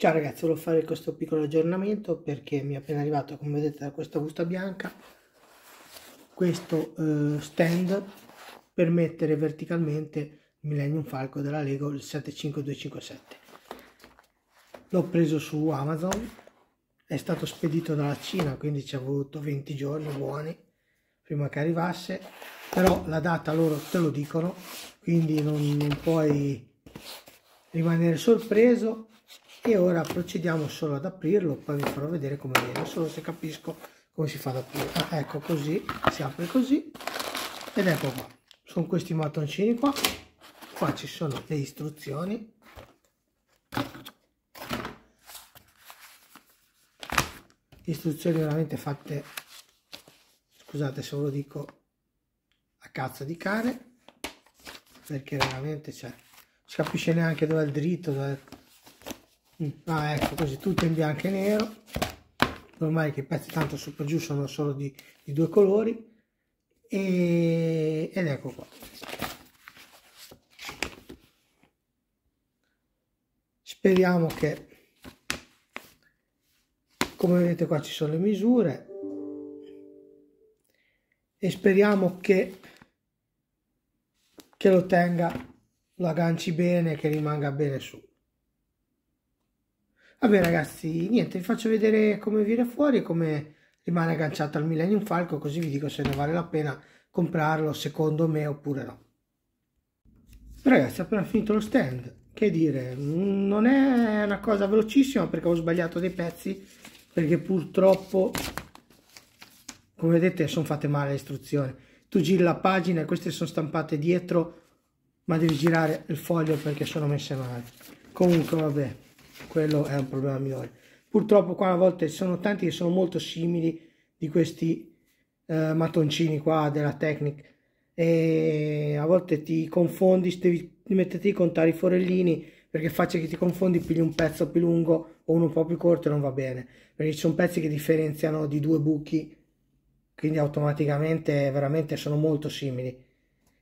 Ciao ragazzi, volevo fare questo piccolo aggiornamento perché mi è appena arrivato, come vedete, da questa busta bianca questo eh, stand per mettere verticalmente il Millennium Falco della Lego 75257. L'ho preso su Amazon, è stato spedito dalla Cina, quindi ci ha voluto 20 giorni buoni prima che arrivasse, però la data loro te lo dicono, quindi non, non puoi rimanere sorpreso e ora procediamo solo ad aprirlo poi vi farò vedere come viene solo se capisco come si fa ad aprire ah, ecco così si apre così ed ecco qua sono questi mattoncini qua qua ci sono le istruzioni istruzioni veramente fatte scusate se ve lo dico a cazzo di cane perché veramente c'è cioè, si capisce neanche dove è il dritto dove è Mm. ah ecco così tutto in bianco e nero ormai che i pezzi tanto sopra giù sono solo di, di due colori e, ed ecco qua speriamo che come vedete qua ci sono le misure e speriamo che, che lo tenga lo agganci bene che rimanga bene su Vabbè ragazzi, niente, vi faccio vedere come viene fuori, come rimane agganciato al Millennium Falco, così vi dico se ne vale la pena comprarlo secondo me oppure no. Ragazzi, appena finito lo stand, che dire, non è una cosa velocissima perché ho sbagliato dei pezzi, perché purtroppo, come vedete, sono fatte male le istruzioni. Tu giri la pagina e queste sono stampate dietro, ma devi girare il foglio perché sono messe male. Comunque, vabbè quello è un problema minore. Purtroppo qua a volte sono tanti che sono molto simili di questi eh, mattoncini qua della Technic e a volte ti confondi, devi metterti a contare i forellini perché faccia che ti confondi, pigli un pezzo più lungo o uno un po' più corto e non va bene perché ci sono pezzi che differenziano di due buchi quindi automaticamente veramente sono molto simili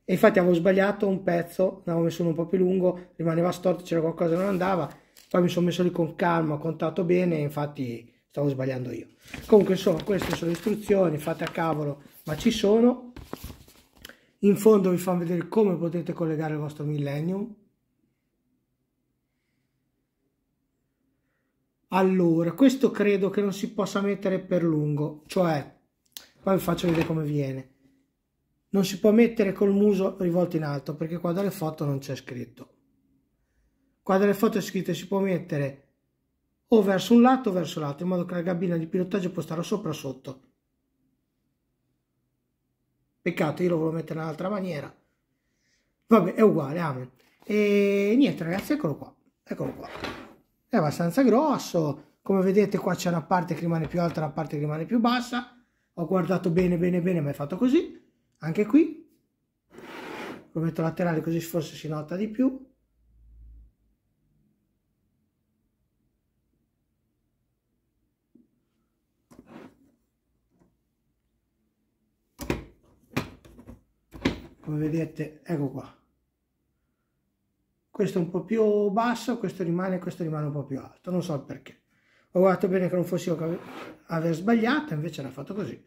e infatti avevo sbagliato un pezzo, ne avevo messo uno un po' più lungo, rimaneva storto, c'era qualcosa che non andava poi mi sono messo lì con calma, ho contato bene, infatti stavo sbagliando io. Comunque insomma queste sono le istruzioni, fatte a cavolo, ma ci sono. In fondo vi fanno vedere come potete collegare il vostro Millennium. Allora, questo credo che non si possa mettere per lungo, cioè, poi vi faccio vedere come viene. Non si può mettere col muso rivolto in alto perché qua dalle foto non c'è scritto qua delle foto è scritto si può mettere o verso un lato o verso l'altro in modo che la cabina di pilotaggio può stare sopra o sotto peccato io lo volevo mettere in un'altra maniera vabbè è uguale amen e niente ragazzi eccolo qua eccolo qua è abbastanza grosso come vedete qua c'è una parte che rimane più alta una parte che rimane più bassa ho guardato bene bene bene ma è fatto così anche qui lo metto laterale così forse si nota di più come vedete ecco qua questo è un po' più basso, questo rimane, questo rimane un po' più alto, non so il perché. Ho guardato bene che non fossi io aver sbagliato, invece l'ha fatto così.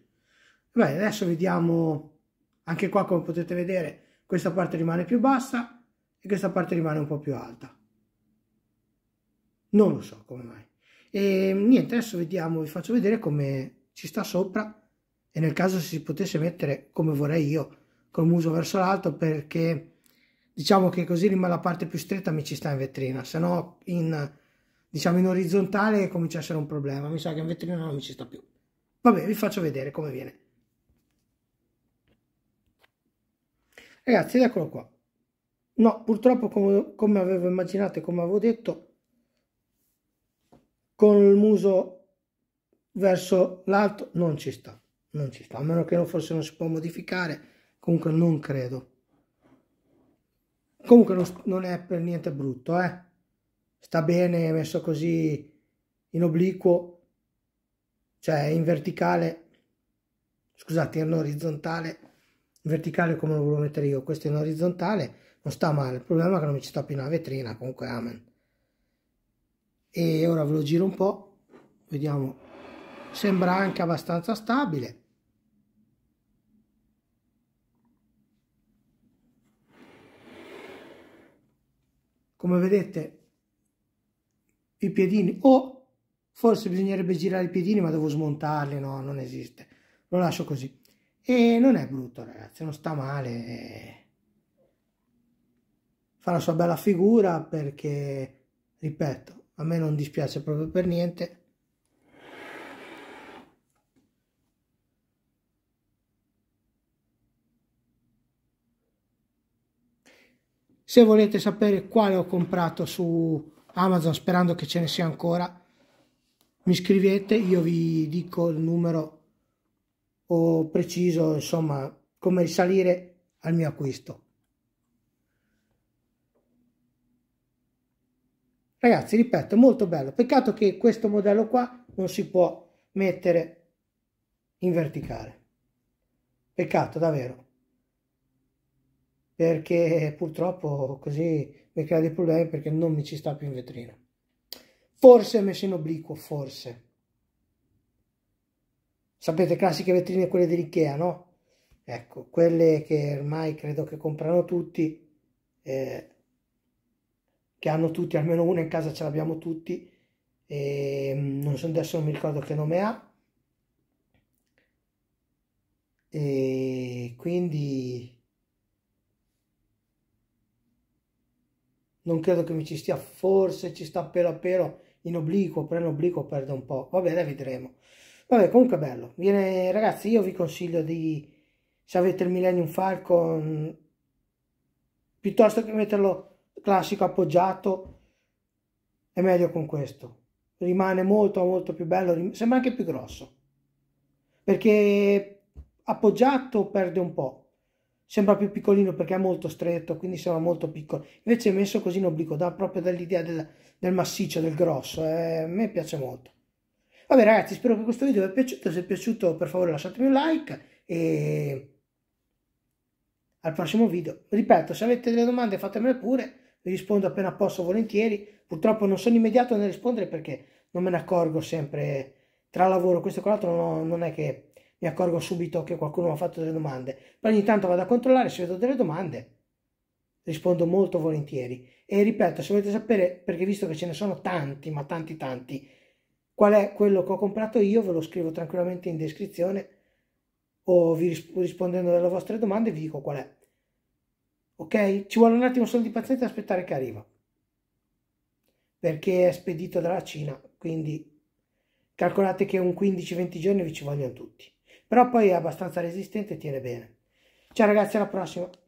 Bene, adesso vediamo, anche qua come potete vedere, questa parte rimane più bassa e questa parte rimane un po' più alta. Non lo so come mai. E niente, adesso vediamo, vi faccio vedere come ci sta sopra e nel caso si potesse mettere come vorrei io col muso verso l'alto perché diciamo che così rimane la parte più stretta mi ci sta in vetrina, se no in, diciamo in orizzontale comincia a essere un problema, mi sa che in vetrina non mi ci sta più. Vabbè, vi faccio vedere come viene. Ragazzi, ed eccolo qua. No, purtroppo come, come avevo immaginato e come avevo detto, con il muso verso l'alto non ci sta, non ci sta, a meno che non forse non si può modificare, comunque non credo comunque non, non è per niente brutto eh sta bene messo così in obliquo cioè in verticale scusate in orizzontale in verticale come lo volevo mettere io questo in orizzontale non sta male il problema è che non mi ci sta più una vetrina comunque amen e ora ve lo giro un po' vediamo sembra anche abbastanza stabile come vedete i piedini o forse bisognerebbe girare i piedini ma devo smontarli no non esiste lo lascio così e non è brutto ragazzi non sta male fa la sua bella figura perché ripeto a me non dispiace proprio per niente Se volete sapere quale ho comprato su Amazon, sperando che ce ne sia ancora, mi scrivete, io vi dico il numero o preciso, insomma, come risalire al mio acquisto. Ragazzi, ripeto, molto bello. Peccato che questo modello qua non si può mettere in verticale. Peccato, davvero perché purtroppo così mi crea dei problemi perché non mi ci sta più in vetrina. Forse è messo in obliquo, forse. Sapete, classiche vetrine quelle dell'Ikea, no? Ecco, quelle che ormai credo che comprano tutti, eh, che hanno tutti, almeno una in casa ce l'abbiamo tutti, e mm, non so adesso non mi ricordo che nome ha. E quindi non credo che mi ci stia, forse ci sta però però in obliquo, però in obliquo perde un po', va bene, vedremo. Vabbè, comunque bello, viene, ragazzi, io vi consiglio di, se avete il Millennium Falcon, piuttosto che metterlo classico appoggiato, è meglio con questo. Rimane molto, molto più bello, sembra anche più grosso, perché appoggiato perde un po', sembra più piccolino perché è molto stretto, quindi sembra molto piccolo. Invece è messo così in obliquo, dà proprio dell'idea del, del, massiccio, del grosso. Eh, a me piace molto. Vabbè ragazzi, spero che questo video vi è piaciuto. Se è piaciuto per favore lasciatemi un like e al prossimo video. Ripeto, se avete delle domande fatemele pure, vi rispondo appena posso volentieri. Purtroppo non sono immediato nel rispondere perché non me ne accorgo sempre tra lavoro questo e quell'altro, no, non è che mi accorgo subito che qualcuno mi ha fatto delle domande. Poi ogni tanto vado a controllare, se vedo delle domande rispondo molto volentieri. E ripeto, se volete sapere, perché visto che ce ne sono tanti, ma tanti tanti, qual è quello che ho comprato io, ve lo scrivo tranquillamente in descrizione o vi risp rispondendo alle vostre domande vi dico qual è. Ok? Ci vuole un attimo solo di pazienza e aspettare che arriva. Perché è spedito dalla Cina, quindi calcolate che un 15-20 giorni vi ci vogliono tutti però poi è abbastanza resistente e tiene bene. Ciao ragazzi, alla prossima!